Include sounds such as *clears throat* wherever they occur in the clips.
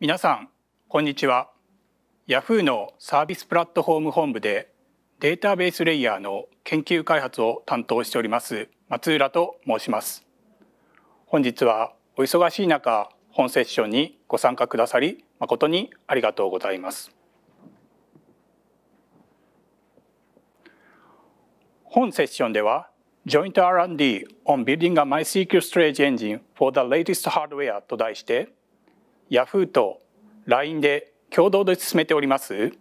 皆さんこんにちは Yahoo のサービスプラットフォーム本部でデータベースレイヤーの研究開発を担当しております松浦と申します本日はお忙しい中本セッションにご参加くださり誠にありがとうございます本セッションでは Joint R&D on Building a MySQL Storage Engine for the Latest Hardware と題してヤフーと LINE で共同で進めております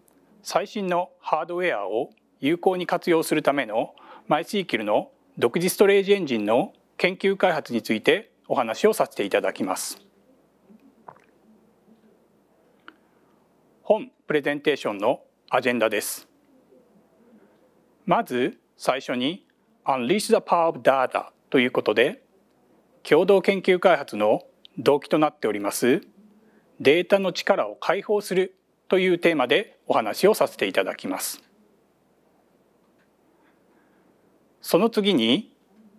最新のハードウェアを有効に活用するためのマイ y s キルの独自ストレージエンジンの研究開発についてお話をさせていただきます。本プレゼンテーションのアジェンダです。まず最初に Unleash the Power of Data ということで共同研究開発の動機となっておりますデータの力を解放するというテーマでお話をさせていただきます。その次に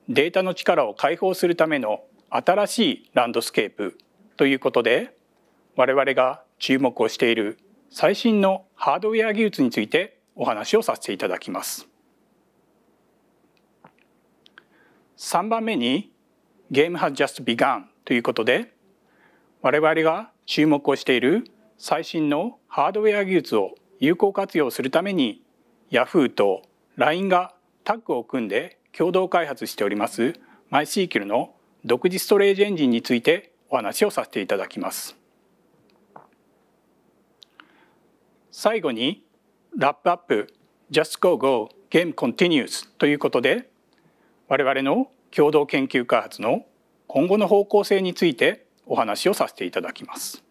データの力を解放するための新しいランドスケープということで我々が注目をしている最新のハードウェア技術についてお話をさせていただきます。3番目にゲーム has just begun ということで我々が注目をしている最新のハードウェア技術を有効活用するためにヤフーと LINE がタッグを組んで共同開発しております MySQL の独自ストレージエンジンについてお話をさせていただきます。最後にラップアップ Just Go Go Game Continues ということで我々の共同研究開発の今後の方向性についてお話をさせていただきます。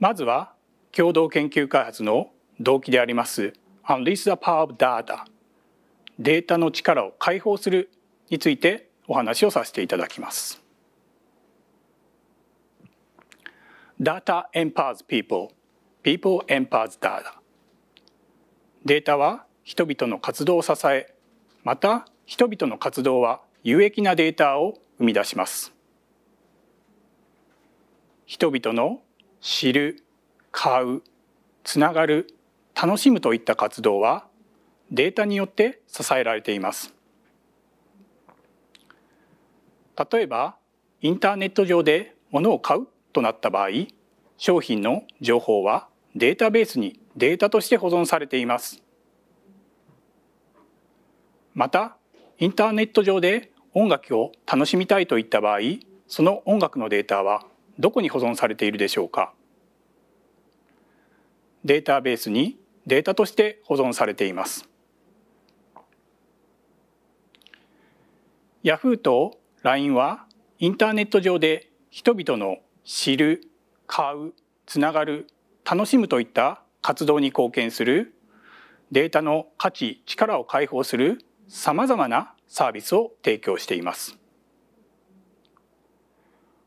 まずは共同研究開発の動機であります Unleash the Power of Data データの力を解放するについてお話をさせていただきます。Data empowers people. People empowers data. データは人々の活動を支え、また人々の活動は有益なデータを生み出します人々の知る買うつながる楽しむといった活動はデータによって支えられています例えばインターネット上で物を買うとなった場合商品の情報はデータベースにデータとして保存されていますまたインターネット上で音楽を楽しみたいといった場合その音楽のデータはどこに保存されているでしょうかデータベースにデータとして保存されています Yahoo と LINE はインターネット上で人々の知る、買う、つながる、楽しむといった活動に貢献するデータの価値、力を解放するさまざまなサービスを提供しています。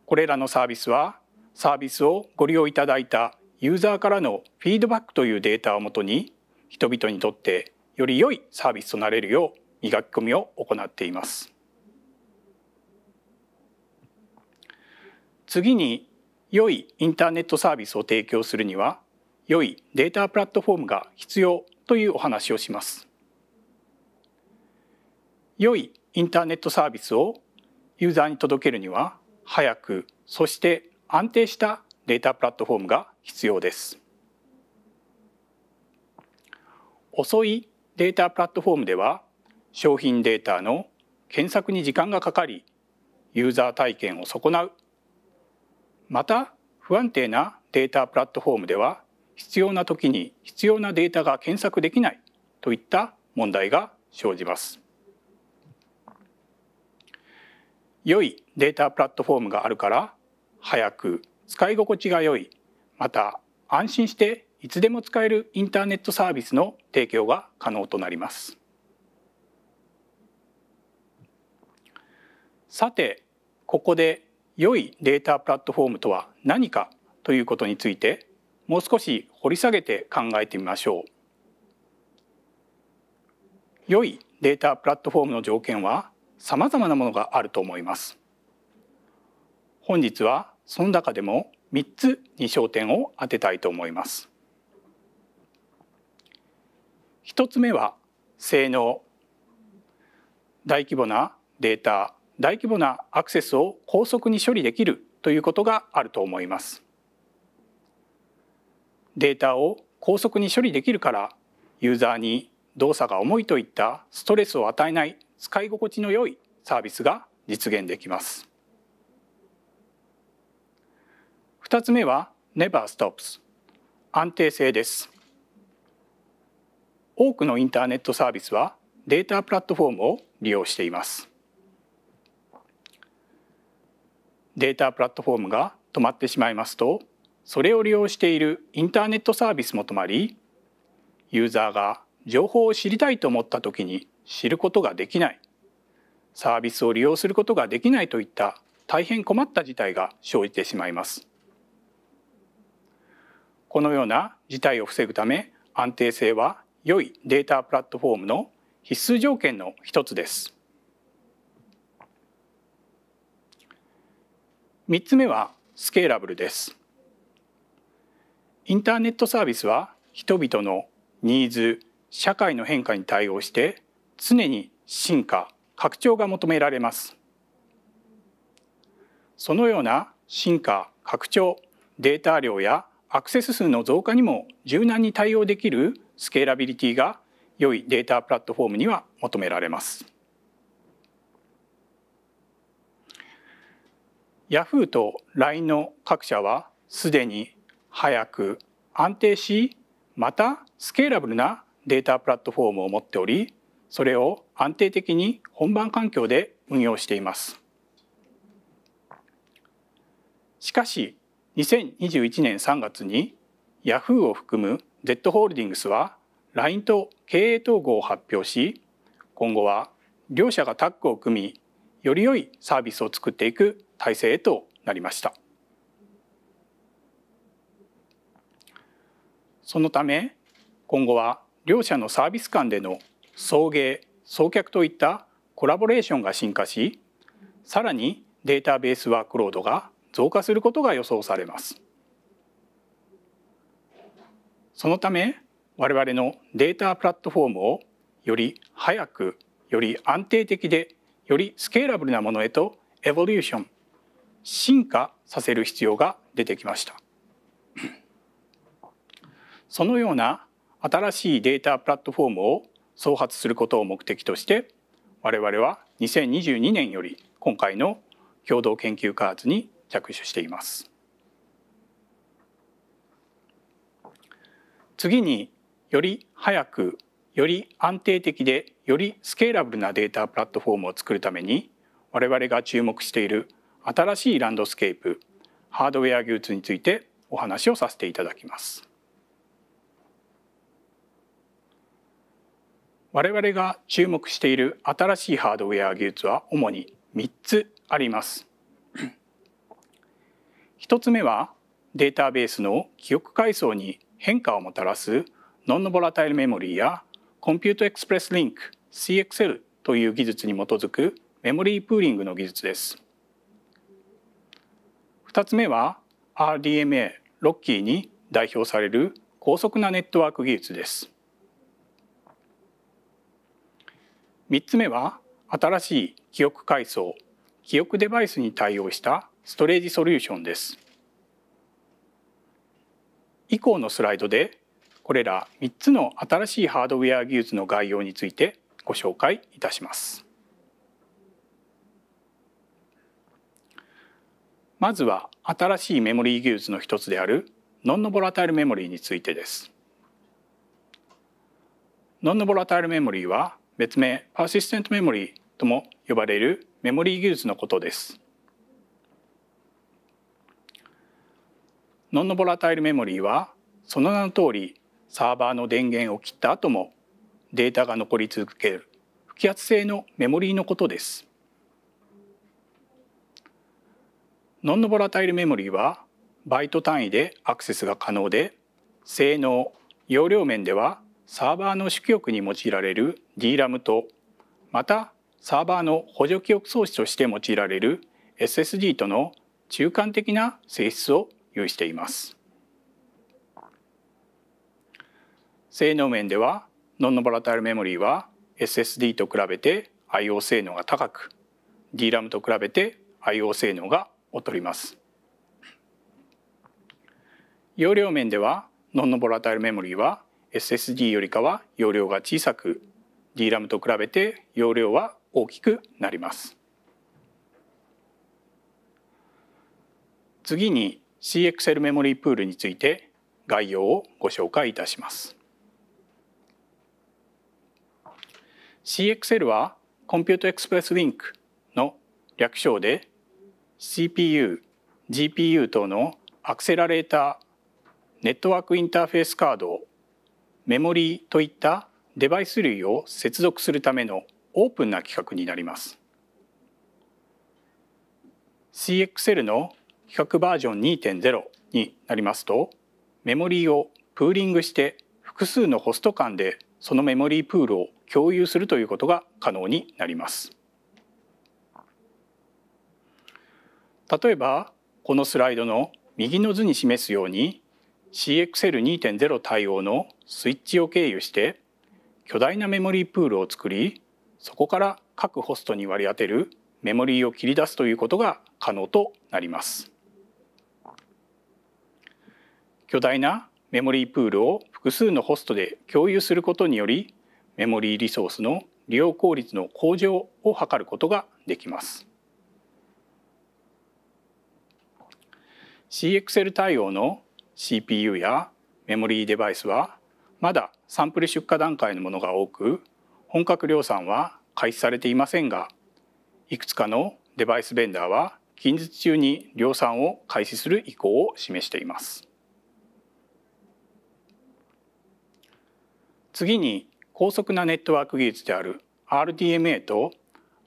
これらのサービスはサービスをご利用いただいたユーザーからのフィードバックというデータをもとに人々にとってより良いサービスとなれるよう磨き込みを行っています。次に良いインターネットサービスを提供するには良いデータプラットフォームが必要というお話をします。良いインターネットサービスをユーザーに届けるには早くそして安定したデータプラットフォームが必要です遅いデータプラットフォームでは商品データの検索に時間がかかりユーザー体験を損なうまた不安定なデータプラットフォームでは必要な時に必要なデータが検索できないといった問題が生じます。良いデータプラットフォームがあるから早く使い心地が良いまた安心していつでも使えるインターネットサービスの提供が可能となりますさてここで良いデータプラットフォームとは何かということについてもう少し掘り下げて考えてみましょう良いデータプラットフォームの条件はさまざまなものがあると思います本日はその中でも3つに焦点を当てたいと思います1つ目は性能大規模なデータ大規模なアクセスを高速に処理できるということがあると思いますデータを高速に処理できるからユーザーに動作が重いといったストレスを与えない使い心地の良いサービスが実現できます2つ目は Never Stops 安定性です多くのインターネットサービスはデータプラットフォームを利用していますデータプラットフォームが止まってしまいますとそれを利用しているインターネットサービスも止まりユーザーが情報を知りたいと思った時に知ることができないサービスを利用することができないといった大変困った事態が生じてしまいますこのような事態を防ぐため安定性は良いデータプラットフォームの必須条件の一つです3つ目はスケーラブルですインターネットサービスは人々のニーズ社会の変化に対応して常に進化拡張が求められますそのような進化拡張データ量やアクセス数の増加にも柔軟に対応できるスケーラビリティが良いデータプラットフォームには求められます。Yahoo と LINE の各社はすでに早く安定しまたスケーラブルなデータプラットフォームを持っておりそれを安定的に本番環境で運用していますしかし2021年3月に Yahoo を含む Z ホールディングスは LINE と経営統合を発表し今後は両者がタッグを組みより良いサービスを作っていく体制へとなりましたそのため今後は両社のサービス間での送迎送客といったコラボレーションが進化しさらにデータベースワークロードが増加することが予想されますそのため我々のデータプラットフォームをより早くより安定的でよりスケーラブルなものへとエボリューション進化させる必要が出てきましたそのような新しいデータプラットフォームを創発することを目的として我々は2022年より今回の共同研究開発に着手しています。次により早くより安定的でよりスケーラブルなデータプラットフォームを作るために我々が注目している新しいランドスケープハードウェア技術についてお話をさせていただきます。我々が注目している新しいハードウェア技術は主に3つあります。1 *clears throat* つ目はデータベースの記憶階層に変化をもたらすノンノボラタイルメモリーやコンピュートエクスプレスリンク CXL という技術に基づくメモリープーリングの技術です。2つ目は RDMA ロッキーに代表される高速なネットワーク技術です。3つ目は新しい記憶階層記憶デバイスに対応したストレージソリューションです以降のスライドでこれら3つの新しいハードウェア技術の概要についてご紹介いたしますまずは新しいメモリー技術の一つであるノンノボラタイルメモリーについてですノンノボラタイルメモリーは別名パーシステントメモリーとも呼ばれるメモリー技術のことです。ノンノボラタイルメモリーはその名の通りサーバーの電源を切った後もデータが残り続ける不揮発性のメモリーのことです。ノンノボラタイルメモリーはバイト単位でアクセスが可能で性能容量面ではサーバーの主記憶に用いられる DRAM とまたサーバーの補助記憶装置として用いられる SSD との中間的な性質を有しています。性能面ではノンノボラタイルメモリーは SSD と比べて IO 性能が高く DRAM と比べて IO 性能が劣ります。容量面ではノンノボラタイルメモリーは SSD よりかは容量が小さく DRAM と比べて容量は大きくなります。次に CXL メモリープールについて概要をご紹介いたします。CXL はコンピュートエクスプレスリンクの略称で CPU、GPU 等のアクセラレーター、ネットワークインターフェースカードをメモリーといったデバイス類を接続するためのオープンな規格になります。CXL の規格バージョン2.0になりますとメモリーをプーリングして複数のホスト間でそのメモリープールを共有するということが可能になります。例えばこのスライドの右の図に示すように CXL2.0 対応のスイッチを経由して巨大なメモリープールを作りそこから各ホストに割り当てるメモリーを切り出すということが可能となります巨大なメモリープールを複数のホストで共有することによりメモリーリソースの利用効率の向上を図ることができます CXL 対応の CPU やメモリーデバイスはまだサンプル出荷段階のものが多く本格量産は開始されていませんがいくつかのデバイスベンダーは近日中に量産を開始する意向を示しています。次に高速なネットワーク技術である RDMA と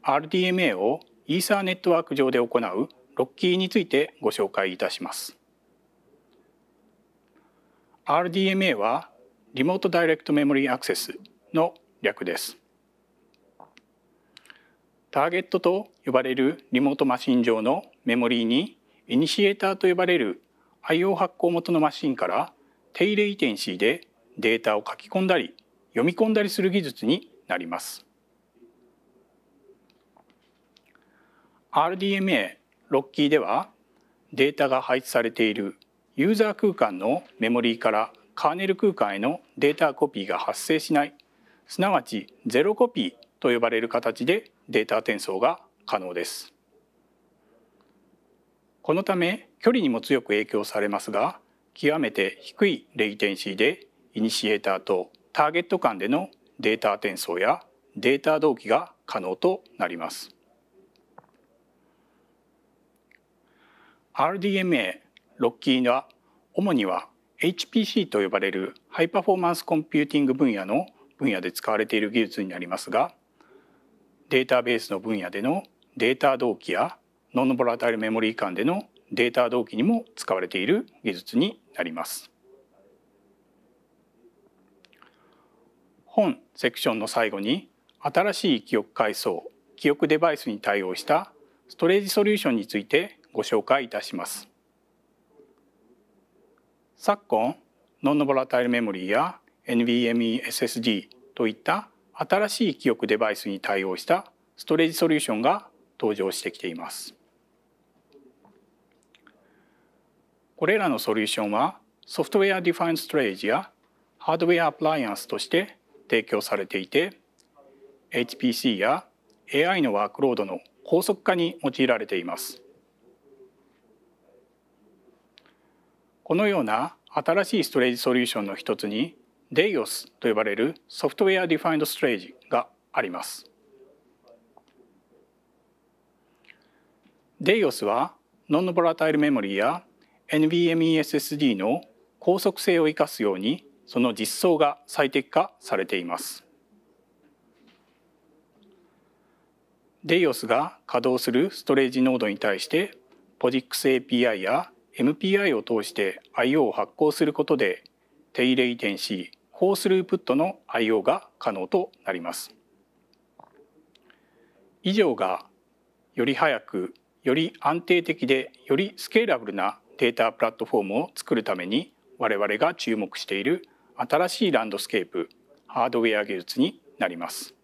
RDMA をイーサーネットワーク上で行うロッキーについてご紹介いたします。RDMA はリモートダイレクトメモリーアクセスの略です。ターゲットと呼ばれるリモートマシン上のメモリーにイニシエーターと呼ばれる IO 発行元のマシンから低レイテンシーでデータを書き込んだり読み込んだりする技術になります。RDMA ロッキーではデータが配置されているユーザー空間のメモリーからカーネル空間へのデータコピーが発生しないすなわちゼロコピーと呼ばれる形でデータ転送が可能です。このため距離にも強く影響されますが極めて低いレイテンシーでイニシエーターとターゲット間でのデータ転送やデータ同期が可能となります。RDMA ロッキーは主には HPC と呼ばれるハイパフォーマンスコンピューティング分野の分野で使われている技術になりますがデータベースの分野でのデータ同期やノンボラタイルメモリー間でのデータ同期にも使われている技術になります。本セクションの最後に新しい記憶階層記憶デバイスに対応したストレージソリューションについてご紹介いたします。昨今ノンノボラタイルメモリーや NVMeSSD といった新しい記憶デバイスに対応したストレージソリューションが登場してきています。これらのソリューションはソフトウェアディファインストレージやハードウェアアプライアンスとして提供されていて HPC や AI のワークロードの高速化に用いられています。このような新しいストレージソリューションの一つに DAOS と呼ばれるソフトウェアディファインドストレージがあります。DAOS はノンノボラタイルメモリーや NVMeSSD の高速性を生かすようにその実装が最適化されています。DAOS が稼働するストレージノードに対して POSIX API や MPI を通して IO を発行することで手入れ移転しー、ースループットの IO が可能となります。以上がより早く、より安定的でよりスケーラブルなデータプラットフォームを作るために我々が注目している新しいランドスケープハードウェア技術になります。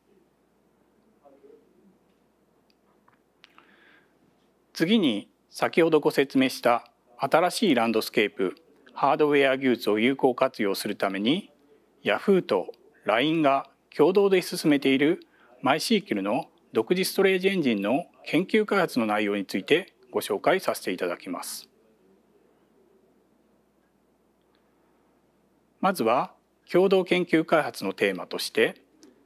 次に先ほどご説明した新しいランドスケープハードウェア技術を有効活用するためにヤフーと LINE が共同で進めている m y ー q ルの独自ストレージエンジンの研究開発の内容についてご紹介させていただきます。まずは共同研究開発のテーマとして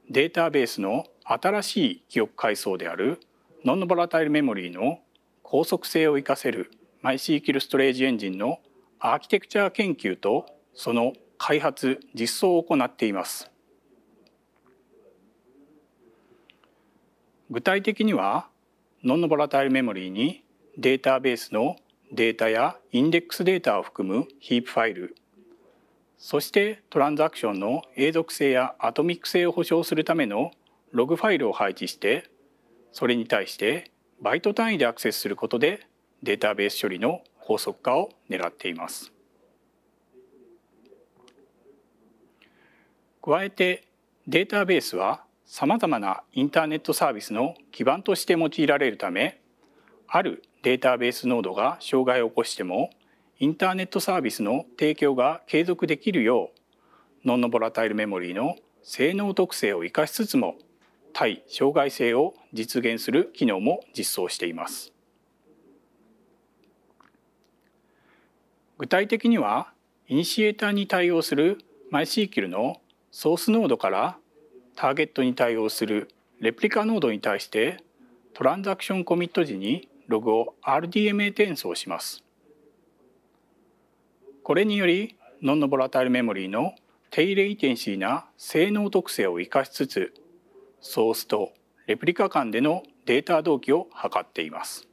データベースの新しい記憶階層であるノンボラタイルメモリーの高速性を生かせる MySQL ストレージエンジンのアーキテクチャ研究とその開発実装を行っています具体的にはノンボラタイルメモリーにデータベースのデータやインデックスデータを含むヒープファイルそしてトランザクションの永続性やアトミック性を保証するためのログファイルを配置してそれに対してバイト単位でアクセスすることでデータベース処理の高速化を狙っています。加えてデータベースはさまざまなインターネットサービスの基盤として用いられるためあるデータベースノードが障害を起こしてもインターネットサービスの提供が継続できるようノンノボラタイルメモリーの性能特性を生かしつつも対障害性を実現する機能も実装しています。具体的にはイニシエーターに対応する MySQL のソースノードからターゲットに対応するレプリカノードに対してトランザクションコミット時にログを RDMA 転送します。これによりノンノボラタイルメモリーの低レイテンシーな性能特性を生かしつつソースとレプリカ間でのデータ同期を図っています。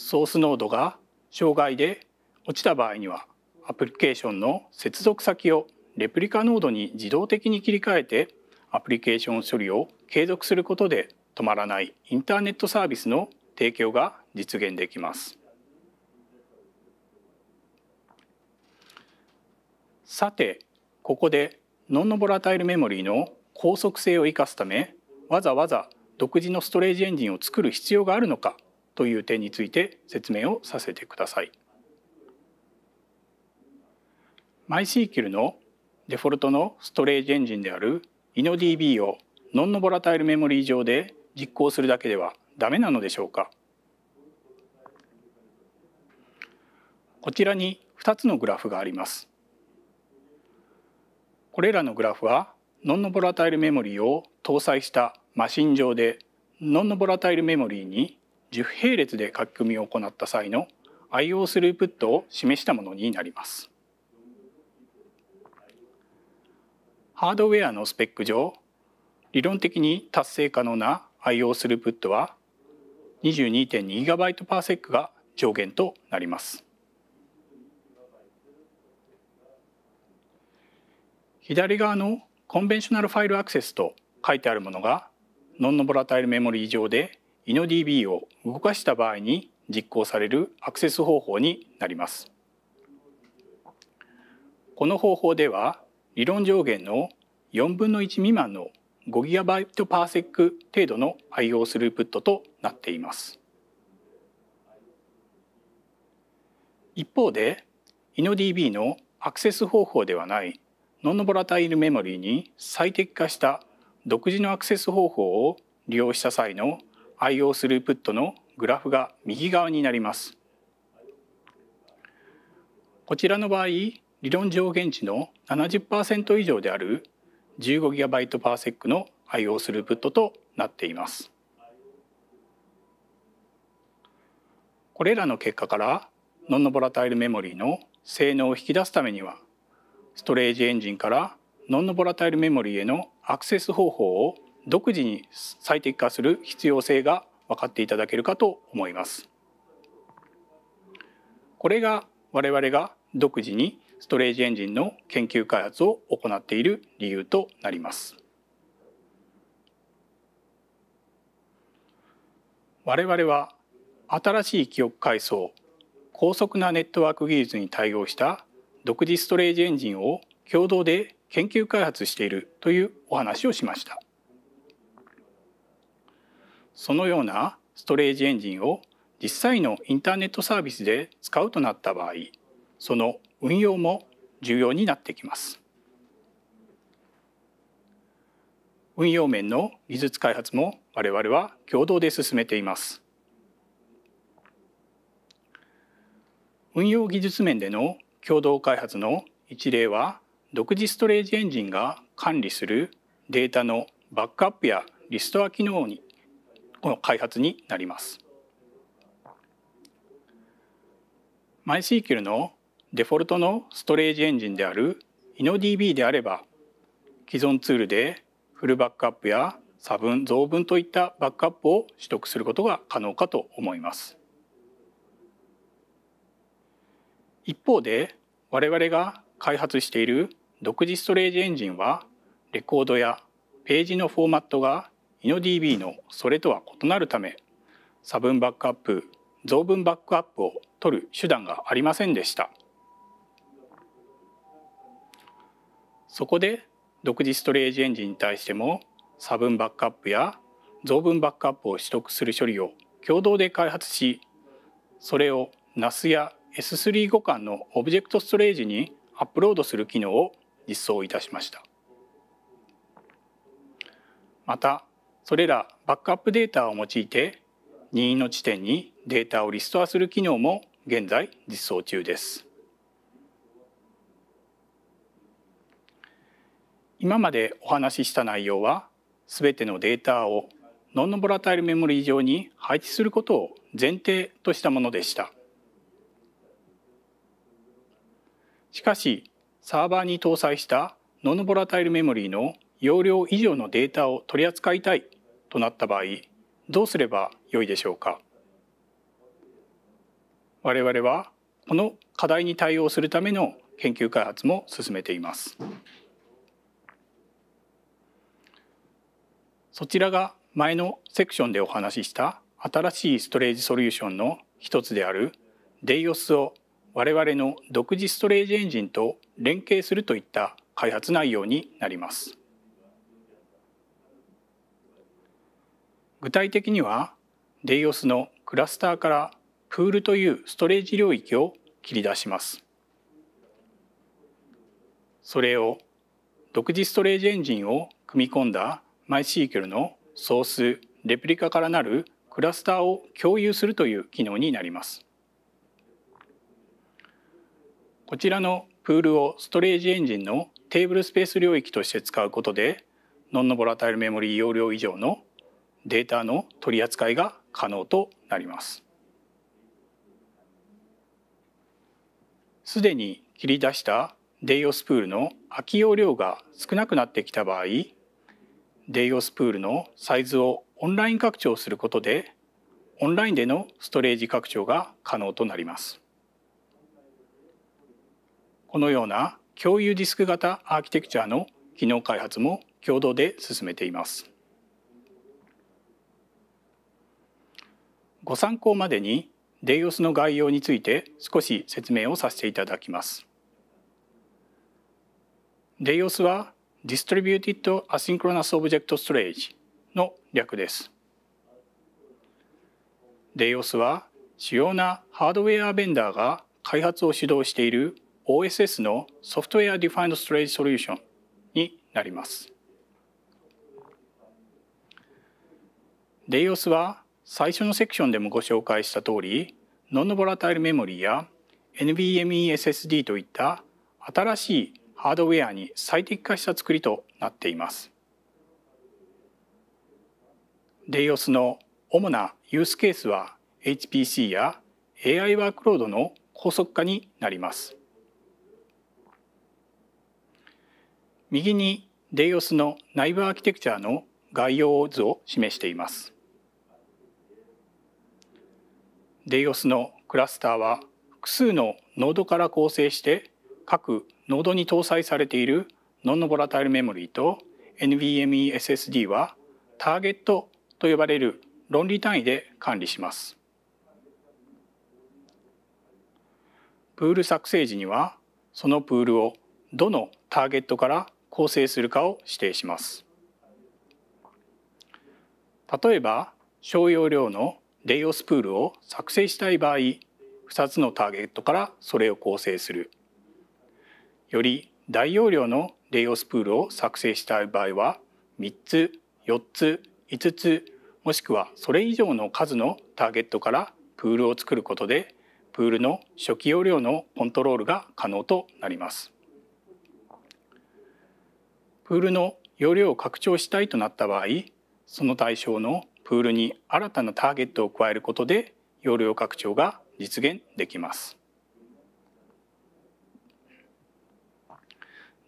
ソースノードが障害で落ちた場合にはアプリケーションの接続先をレプリカノードに自動的に切り替えてアプリケーション処理を継続することで止まらないインターネットサービスの提供が実現できます。さてここでノンノボラタイルメモリーの高速性を生かすためわざわざ独自のストレージエンジンを作る必要があるのかという点について説明をさせてください。MySQL のデフォルトのストレージエンジンである InnoDB をノンノボラタイルメモリー上で実行するだけではダメなのでしょうかこちらに2つのグラフがあります。これらのグラフはノンノボラタイルメモリーを搭載したマシン上でノンノボラタイルメモリーに10並列で書き込みを行った際の IO スループットを示したものになります。ハードウェアのスペック上、理論的に達成可能な IO スループットは2 2 2 g b s が上限となります。左側のコンベンショナルファイルアクセスと書いてあるものがノンノボラタイルメモリー上で InnoDB を動かした場合に実行されるアクセス方法になります。この方法では理論上限の4分の1未満の 5GB パーセック程度の IO スループットとなっています。一方で InnoDB のアクセス方法ではないノンノボラタイルメモリーに最適化した独自のアクセス方法を利用した際の IO スループットのグラフが右側になります。こちらの場合、理論上限値の70%以上である 15GB/sec の IO スループットとなっています。これらの結果からノンノボラタイルメモリーの性能を引き出すためにはストレージエンジンからノンノボラタイルメモリーへのアクセス方法を独自に最適化する必要性が分かっていただけるかと思います。これが我々が独自にストレージエンジンの研究開発を行っている理由となります。我々は新しい記憶階層高速なネットワーク技術に対応した独自ストレージエンジンを共同で研究開発しているというお話をしました。そのようなストレージエンジンを実際のインターネットサービスで使うとなった場合その運用も重要になってきます。運用面の技術開発も我々は共同で進めています。運用技術面での共同開発の一例は独自ストレージエンジンが管理するデータのバックアップやリストア機能にの開発になります。MySQL のデフォルトのストレージエンジンである InnoDB であれば既存ツールでフルバックアップや差分増分といったバックアップを取得することが可能かと思います。一方で我々が開発している独自ストレージエンジンはレコードやページのフォーマットがイノ d b のそれとは異なるため差分バックアップ増分バックアップを取る手段がありませんでしたそこで独自ストレージエンジンに対しても差分バックアップや増分バックアップを取得する処理を共同で開発しそれを NAS や S3 互換のオブジェクトストレージにアップロードする機能を実装いたしましたまたそれらバックアップデータを用いて任意の地点にデータをリストアする機能も現在実装中です。今までお話しした内容は全てのデータをノンボラタイルメモリー上に配置することを前提としたものでした。しかしサーバーに搭載したノンボラタイルメモリーの容量以上のデータを取り扱いたいとなった場合どうすればよいでしょうか我々はこの課題に対応するための研究開発も進めていますそちらが前のセクションでお話しした新しいストレージソリューションの一つである DEIOS を我々の独自ストレージエンジンと連携するといった開発内容になります。具体的には DEOS のクラスターからプールというストレージ領域を切り出します。それを独自ストレージエンジンを組み込んだ MySQL のソースレプリカからなるクラスターを共有するという機能になります。こちらのプールをストレージエンジンのテーブルスペース領域として使うことでノンノボラタイルメモリー容量以上のデータの取り扱いが可能となります。すでに切り出したデイオスプールの空き容量が少なくなってきた場合デイオスプールのサイズをオンライン拡張することでオンラインでのストレージ拡張が可能となります。このような共有ディスク型アーキテクチャの機能開発も共同で進めています。ご参考までにデイオスの概要について少し説明をさせていただきます。デイオスは Distributed Asynchronous Object Storage の略です。デイオスは主要なハードウェアベンダーが開発を主導している OSS のソフトウェアディファインドストレージソリューションになります。デイオスは最初のセクションでもご紹介した通りノンボラタイルメモリーや NVMeSSD といった新しいハードウェアに最適化した作りとなっています。DEOS の主なユースケースは HPC や AI ワークロードの高速化になります。右に DEOS の内部アーキテクチャの概要図を示しています。デイオスのクラスターは複数のノードから構成して各ノードに搭載されているノンノボラタイルメモリーと NVMe SSD はターゲットと呼ばれる論理単位で管理します。プール作成時にはそのプールをどのターゲットから構成するかを指定します。例えば小容量のレイオスプールを作成したい場合2つのターゲットからそれを構成するより大容量のレイオスプールを作成したい場合は3つ4つ5つもしくはそれ以上の数のターゲットからプールを作ることでプールの初期容量のコントロールが可能となります。プールの容量を拡張したいとなった場合その対象のプールに新たなターゲットを加えることで容量拡張が実現できます。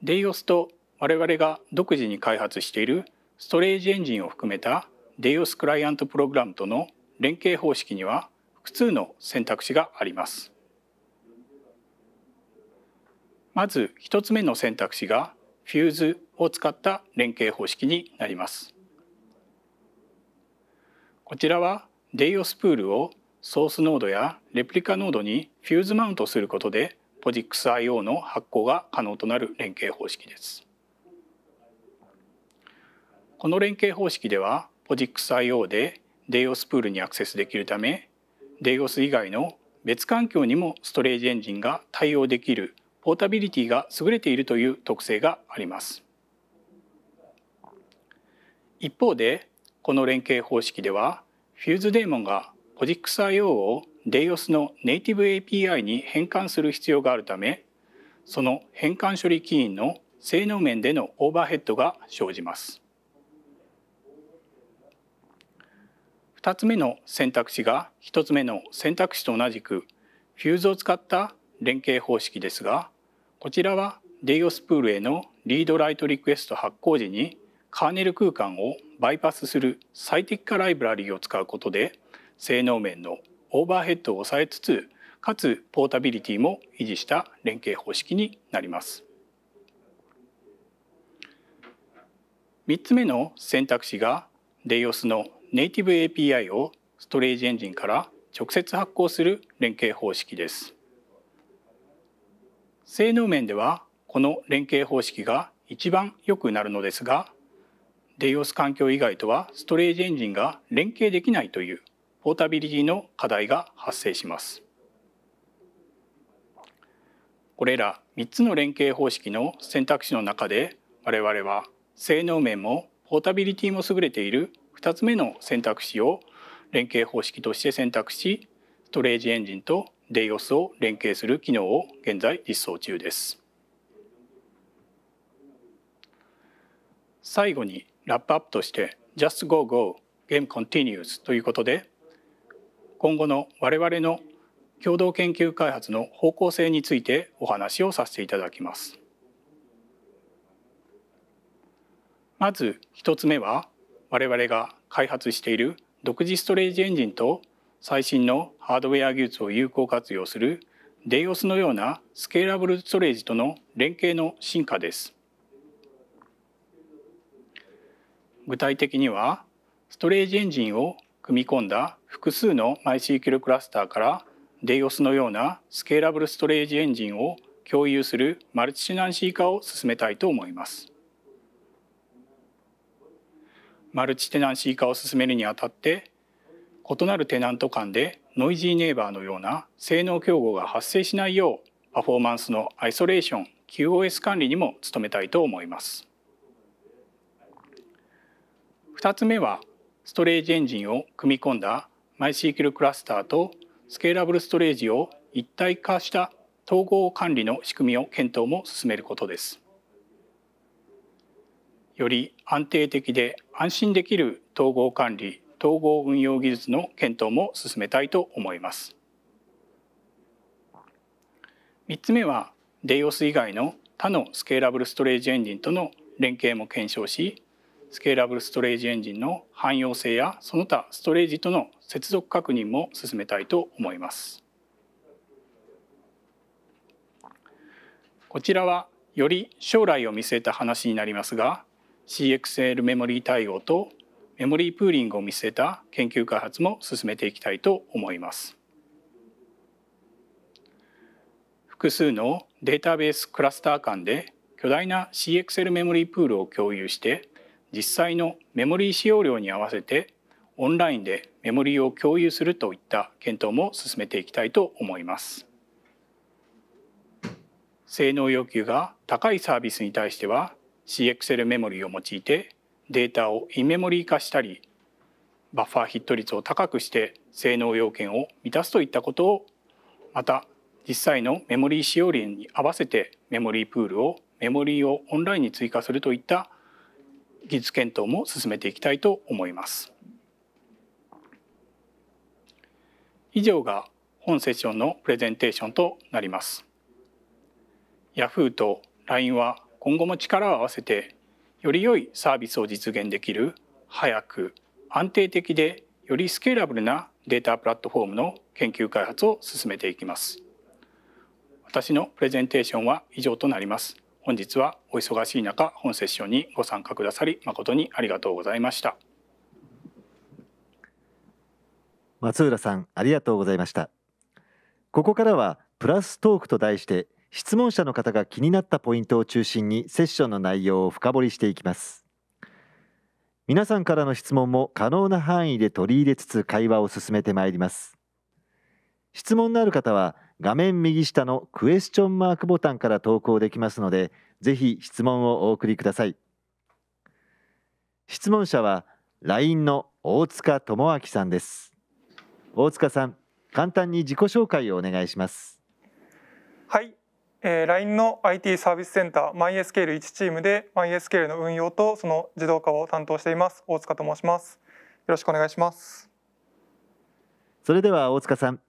DEOS と我々が独自に開発しているストレージエンジンを含めた DEOS クライアントプログラムとの連携方式には複数の選択肢があります。まず一つ目の選択肢が Fuse を使った連携方式になります。こちらは DAOS プールをソースノードやレプリカノードにフューズマウントすることで POSIXIO の発行が可能となる連携方式です。この連携方式では POSIXIO で DAOS プールにアクセスできるため DAOS 以外の別環境にもストレージエンジンが対応できるポータビリティが優れているという特性があります。一方でこの連携方式では Fuse デーモンが POSIXIO を DAOS のネイティブ API に変換する必要があるためその変換処理キーの性能面でのオーバーヘッドが生じます。2つ目の選択肢が1つ目の選択肢と同じく Fuse を使った連携方式ですがこちらは DAOS プールへのリードライトリクエスト発行時にカーネル空間をバイパスする最適化ライブラリーを使うことで性能面のオーバーヘッドを抑えつつかつポータビリティも維持した連携方式になります。3つ目の選択肢が Deos のネイティブ API をストレージエンジンから直接発行する連携方式です。性能面ではこの連携方式が一番良くなるのですがデイオス環境以外とはストレージエンジンが連携できないというポータビリティの課題が発生します。これら3つの連携方式の選択肢の中で我々は性能面もポータビリティも優れている2つ目の選択肢を連携方式として選択しストレージエンジンとデイオスを連携する機能を現在実装中です。最後にラップアップとして Just Go Go Game Continues ということで今後の我々の共同研究開発の方向性についてお話をさせていただきます。まず一つ目は我々が開発している独自ストレージエンジンと最新のハードウェア技術を有効活用する DEOS のようなスケーラブルストレージとの連携の進化です。具体的にはストレージエンジンを組み込んだ複数の MySQL クラスターから d e o s のようなスケーラブルストレージエンジンを共有するマルチテナンシー化を進めたいと思います。マルチテナンシー化を進めるにあたって異なるテナント間でノイジーネイバーのような性能競合が発生しないようパフォーマンスのアイソレーション QoS 管理にも努めたいと思います。2つ目はストレージエンジンを組み込んだ MySQL クラスターとスケーラブルストレージを一体化した統合管理の仕組みを検討も進めることです。より安定的で安心できる統合管理統合運用技術の検討も進めたいと思います。3つ目は d e o s 以外の他のスケーラブルストレージエンジンとの連携も検証しスケーラブルストレージエンジンの汎用性やその他ストレージとの接続確認も進めたいと思います。こちらはより将来を見据えた話になりますが CXL メモリー対応とメモリープーリングを見据えた研究開発も進めていきたいと思います。複数のデータベースクラスター間で巨大な CXL メモリープールを共有して実際のメモリー使用量に合わせてオンラインでメモリーを共有するといった検討も進めていきたいと思います。性能要求が高いサービスに対しては CXL メモリーを用いてデータをインメモリー化したりバッファーヒット率を高くして性能要件を満たすといったことをまた実際のメモリー使用量に合わせてメモリープールをメモリーをオンラインに追加するといった技術検討も進めていきたいと思います。以上が本セッションのプレゼンテーションとなります。Yahoo と LINE は今後も力を合わせてより良いサービスを実現できる早く安定的でよりスケーラブルなデータプラットフォームの研究開発を進めていきます。私のプレゼンテーションは以上となります。本日はお忙しい中本セッションにご参加くださり誠にありがとうございました松浦さんありがとうございましたここからはプラストークと題して質問者の方が気になったポイントを中心にセッションの内容を深掘りしていきます皆さんからの質問も可能な範囲で取り入れつつ会話を進めてまいります質問のある方は画面右下のクエスチョンマークボタンから投稿できますので、ぜひ質問をお送りください。質問者は LINE の大塚智明さんです。大塚さん、簡単に自己紹介をお願いします。はい、えー、LINE の IT サービスセンター MySQL1 チームで MySQL の運用とその自動化を担当しています大塚と申します。よろしくお願いします。それでは大塚さん、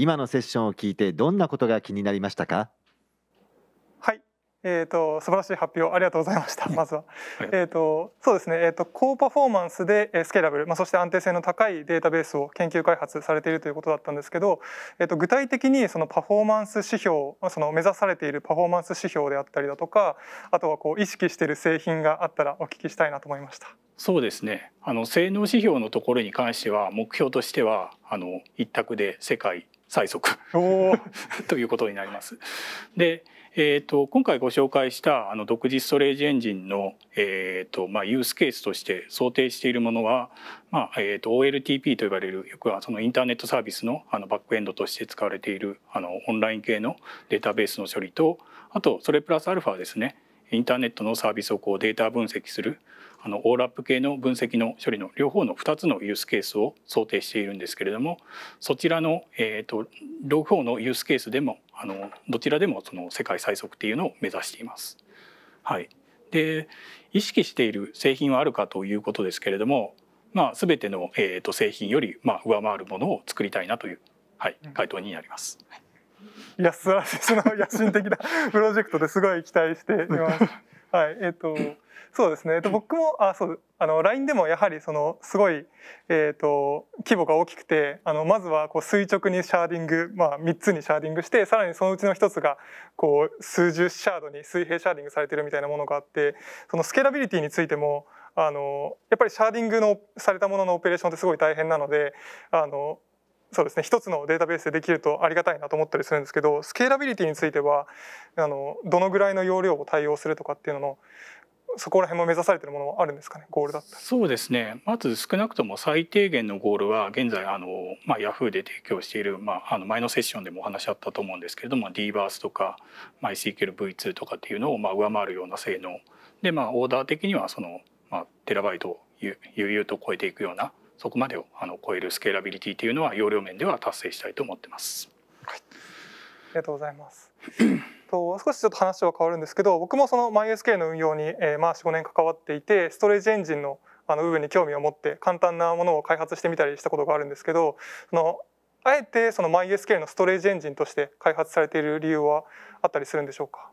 今のセッションを聞いてどんなことが気になりましたかはいえーと、素晴らしい発表ありがとうございました、まずは。えーと、そうですね、えーと、と高パフォーマンスでスケーラブル、まあ、そして安定性の高いデータベースを研究開発されているということだったんですけど、えー、と具体的にそのパフォーマンス指標その目指されているパフォーマンス指標であったりだとかあとはこう意識している製品があったらお聞きしたいなと思いました。そうですねあの性能指標のところに関しては目標としてはあの一択で世界最速 *laughs* ということになります。で、えーと、今回ご紹介したあの独自ストレージエンジンの、えーとまあ、ユースケースとして想定しているものは、まあえーと、と OLTP と呼ばれるよくはそのインターネットサービスのあのバックエンドとして使われているあのオンライン系のデータベースの処理とあとそれプラスアルファですねインターネットのサービスをこうデータ分析するあのオーラップ系の分析の処理の両方の2つのユースケースを想定しているんですけれどもそちらの、えーと、両方のユースケースでもあのどちらでもその世界最速っていうのを目指しています。はい、で意識している製品はあるかということですけれども、まあ、全ての、えーと、製品より、まあ、上回るものを作りたいなという、はい、回答になります。いや素晴らしいその野心的なプロジェクトですごい期待しています。*laughs* はいえーとそうですね、えっと、僕もあそうあの LINE でもやはりそのすごい、えーと、規模が大きくてあのまずはこう垂直にシャーディング、まあ、3つにシャーディングしてさらにそのうちの1つがこう数十シャードに水平シャーディングされてるみたいなものがあってそのスケーラビリティについてもあのやっぱりシャーディングのされたもののオペレーションってすごい大変なのであのそうですね一つのデータベースでできるとありがたいなと思ったりするんですけどスケーラビリティについてはあのどのぐらいの容量を対応するとかっていうののそこら辺も目指されてるものはあるんですかねゴールだったそうですねまず少なくとも最低限のゴールは現在あの、まあ、ヤフーで提供している、まあ、あの前のセッションでもお話あったと思うんですけれども d バースとか MySQLV2 とかっていうのをまあ上回るような性能で、まあ、オーダー的にはその、まあ、テラバイトを悠々と超えていくようなそこまでをあの超えるスケーラビリティというのは容量面では達成したいと思ってます。はい、ありがとうございますと少しちょっと話は変わるんですけど僕もその MySQL の運用に、えー、まあ45年関わっていてストレージエンジンのあの部分に興味を持って簡単なものを開発してみたりしたことがあるんですけどそのあえてその MySQL のストレージエンジンとして開発されている理由はあったりするんでしょうか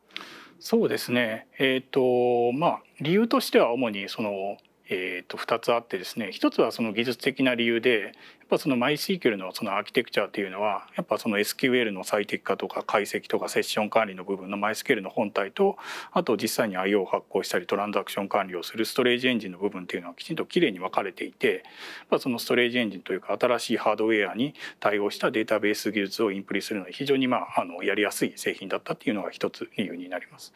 そうですね、えーとまあ、理由としては主にそのえー、と2つあってですね一つはその技術的な理由でやっぱその MySQL のそのアーキテクチャというのはやっぱその SQL の最適化とか解析とかセッション管理の部分の MySQL の本体とあと実際に IO を発行したりトランザクション管理をするストレージエンジンの部分というのはきちんときれいに分かれていてやっそのストレージエンジンというか新しいハードウェアに対応したデータベース技術をインプリするのは非常にまああのやりやすい製品だったっていうのが一つ理由になります。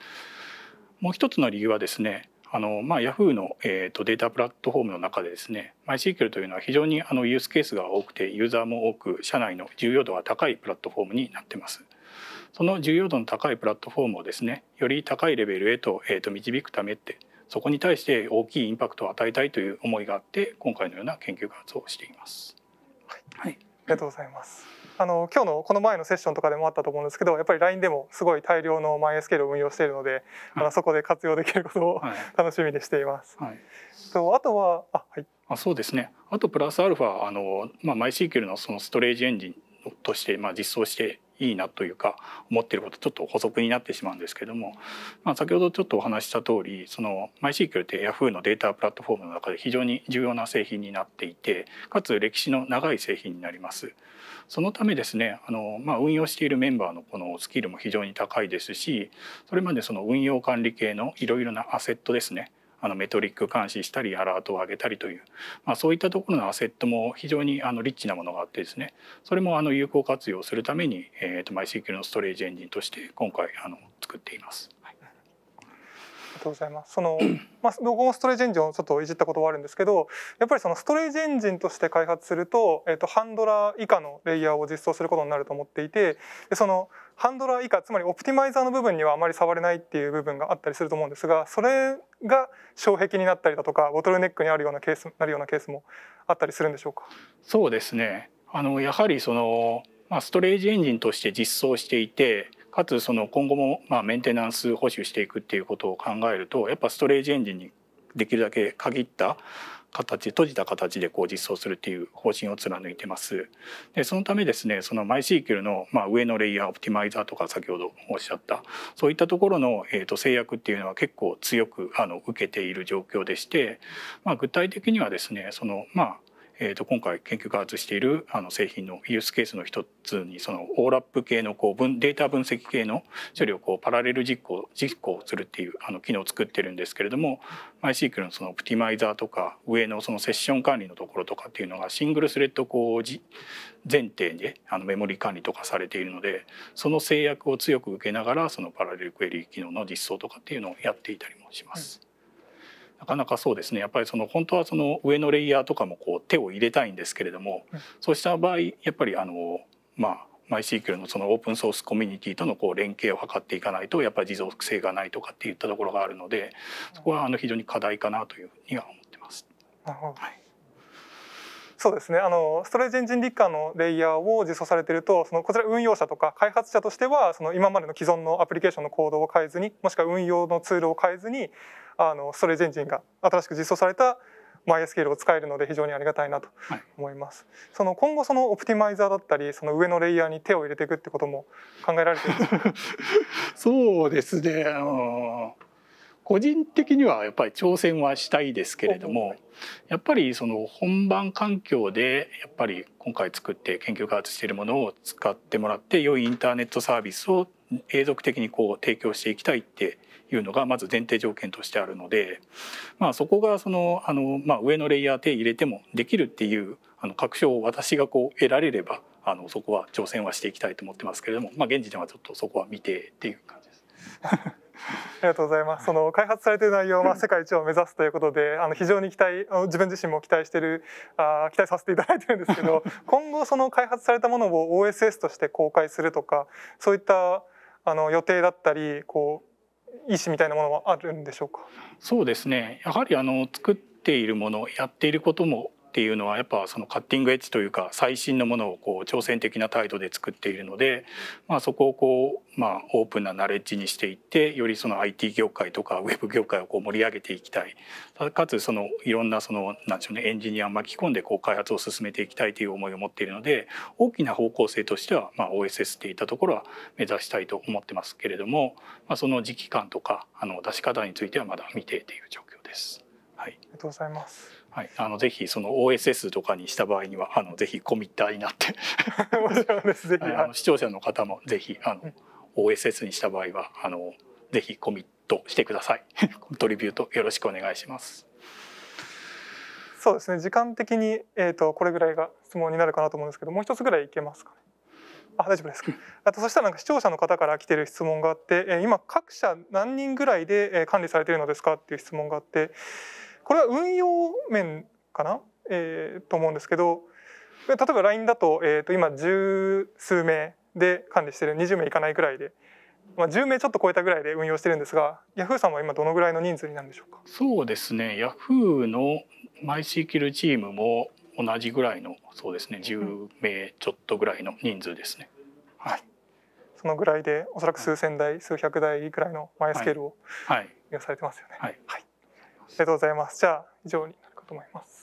もう一つの理由はですねあのまあ、Yahoo の、えーと、データプラットフォームの中でですね MySQL というのは非常にあのユースケースが多くてユーザーも多く社内の重要度が高いプラットフォームになってます。その重要度の高いプラットフォームをですねより高いレベルへと,、えーと導くためってそこに対して大きいインパクトを与えたいという思いがあって今回のような研究活動をしています。はい、ありがとうございます。あの今日のこの前のセッションとかでもあったと思うんですけどやっぱり LINE でもすごい大量の MySQL を運用しているので、あのそこで活用できることを、はい、楽しみにしています。はい、とあとはあ、はい、あそうですねあとプラスアルファあの、まあ、MySQL のそのストレージエンジンとして、まあ、実装していいなというか思ってることちょっと補足になってしまうんですけども、まあ、先ほどちょっとお話しした通りその MySQL って Yahoo のデータプラットフォームの中で非常に重要な製品になっていてかつ歴史の長い製品になります。そのためですねあの、まあ、運用しているメンバーのこのスキルも非常に高いですしそれまでその運用管理系のいろいろなアセットですねあのメトリック監視したりアラートを上げたりという、まあ、そういったところのアセットも非常にあのリッチなものがあってですねそれもあの有効活用するために、えーと、と MySQL のストレージエンジンとして今回あの作っています。ありがとうございますその、*clears throat* まあ、ロゴのストレージエンジンをちょっといじったことはあるんですけどやっぱりそのストレージエンジンとして開発すると,、えーとハンドラー以下のレイヤーを実装することになると思っていてでそのハンドラー以下つまりオプティマイザーの部分にはあまり触れないっていう部分があったりすると思うんですがそれが障壁になったりだとかボトルネックにあるようなケースなるようなケースもあったりするんでしょうかそうですねあのやはりその、まあ、ストレージエンジンとして実装していてかつその今後もまあメンテナンス保守していくっていうことを考えるとやっぱストレージエンジンにできるだけ限った形閉じた形でこう実装するっていう方針を貫いてます。でそのためですねその MySQL の、まあ、上のレイヤーオプティマイザーとか先ほどおっしゃったそういったところの、えーと制約っていうのは結構強くあの受けている状況でして、まあ、具体的にはですねそのまあえー、と今回研究開発しているあの製品のユースケースの一つにそのオーラップ系のこう分データ分析系の処理をこうパラレル実行実行するっていうあの機能を作ってるんですけれども MySQL のそのオプティマイザーとか上のそのセッション管理のところとかっていうのがシングルスレッドこう前提であのメモリ管理とかされているのでその制約を強く受けながらそのパラレルクエリ機能の実装とかっていうのをやっていたりもします。なかなかそうですねやっぱりその本当はその上のレイヤーとかもこう手を入れたいんですけれども、うん、そうした場合やっぱりあのまあ MySQL のそのオープンソースコミュニティとのこう連携を図っていかないとやっぱり持続性がないとかっていったところがあるのでそこはあの非常に課題かなというふうには思ってます。なるほど、はいそうですねあのストレージエンジンリッカーのレイヤーを実装されているとそのこちら運用者とか開発者としてはその今までの既存のアプリケーションのコードを変えずにもしくは運用のツールを変えずにあのストレージエンジンが新しく実装された MySQL を使えるので非常にありがたいなと思います、はい、その今後そのオプティマイザーだったりその上のレイヤーに手を入れていくってことも考えられてるんです *laughs* そうですねあのー個人的にはやっぱり挑戦はしたいですけれどもやっぱりその本番環境でやっぱり今回作って研究開発しているものを使ってもらって良いインターネットサービスを永続的にこう提供していきたいっていうのがまず前提条件としてあるので、まあ、そこがそのあの、まあ、上のレイヤー手入れてもできるっていうあの確証を私がこう得られればあのそこは挑戦はしていきたいと思ってますけれども、まあ、現時点はちょっとそこは未定っていう感じです。*laughs* ありがとうございます。その開発されている内容は世界一を目指すということで、*laughs* あの非常に期待、自分自身も期待している、あ期待させていただいてるんですけど、*laughs* 今後その開発されたものを OSS として公開するとか、そういったあの予定だったり、こう意思みたいなものはあるんでしょうか。そうですね。やはりあの作っているもの、やっていることもっていうのはやっぱそのカッティングエッジというか最新のものをこう挑戦的な態度で作っているので、まあ、そこをこう、まあ、オープンなナレッジにしていってよりその IT 業界とかウェブ業界をこう盛り上げていきたいかつそのいろんなそのなんでしょうねエンジニアを巻き込んでこう開発を進めていきたいという思いを持っているので大きな方向性としては、まあ、OSS っていったところは目指したいと思ってますけれども、まあ、その時期感とかあの出し方についてはまだ未定という状況です。はい、ありがとうございますはい、あのぜひその OSS とかにした場合にはあのぜひコミッターになって *laughs* はい、あの視聴者の方もぜひあの OSS にした場合はあのぜひコミットしてください *laughs* コントリビュートよろしくお願いしますそうですね時間的に、えーと、これぐらいが質問になるかなと思うんですけどもう一つぐらいいけますかねあ大丈夫ですか *laughs* あとそしたらなんか視聴者の方から来てる質問があって今各社何人ぐらいで管理されてるのですかっていう質問があってこれは運用面かな、えー、と思うんですけど例えば LINE だと,、えー、と今十数名で管理してる20名いかないくらいで、まあ、10名ちょっと超えたぐらいで運用してるんですがヤフーさんは今どのぐらいの人数になるんでしょうかそうですねヤフーのマイシーキルチームも同じぐらいのそうですね10名ちょっとぐらいの人数ですね。はい、そのぐらいでおそらく数千台、はい、数百台ぐらいのマイスケールを利用されてますよね。はい、はいありがとうございます。じゃあ以上になるかと思います。